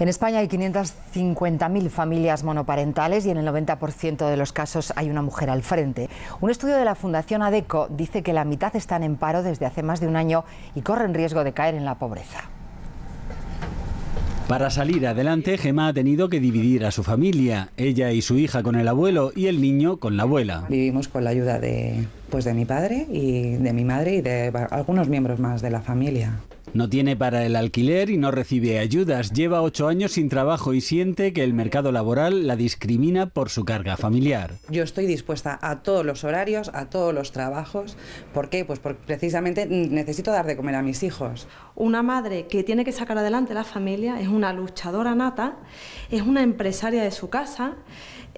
En España hay 550.000 familias monoparentales y en el 90% de los casos hay una mujer al frente. Un estudio de la Fundación ADECO dice que la mitad están en paro desde hace más de un año y corren riesgo de caer en la pobreza. Para salir adelante, Gemma ha tenido que dividir a su familia, ella y su hija con el abuelo y el niño con la abuela. Vivimos con la ayuda de, pues de mi padre y de mi madre y de algunos miembros más de la familia. No tiene para el alquiler y no recibe ayudas. Lleva ocho años sin trabajo y siente que el mercado laboral la discrimina por su carga familiar. Yo estoy dispuesta a todos los horarios, a todos los trabajos. ¿Por qué? Pues porque precisamente necesito dar de comer a mis hijos. Una madre que tiene que sacar adelante la familia es una luchadora nata, es una empresaria de su casa.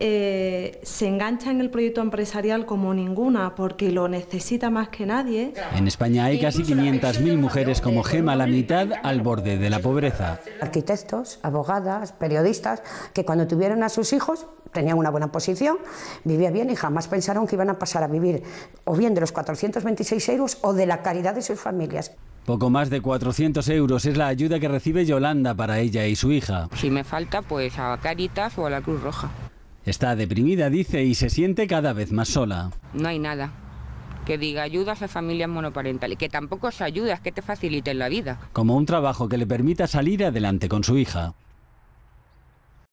Eh, se engancha en el proyecto empresarial como ninguna porque lo necesita más que nadie. En España hay casi 500.000 mujeres como gente la mitad al borde de la pobreza. Arquitectos, abogadas, periodistas, que cuando tuvieron a sus hijos tenían una buena posición, vivían bien y jamás pensaron que iban a pasar a vivir o bien de los 426 euros o de la caridad de sus familias. Poco más de 400 euros es la ayuda que recibe Yolanda para ella y su hija. Si me falta, pues a Caritas o a la Cruz Roja. Está deprimida, dice, y se siente cada vez más sola. No hay nada que diga ayudas a familias monoparentales, que tampoco es ayudas, que te faciliten la vida. Como un trabajo que le permita salir adelante con su hija.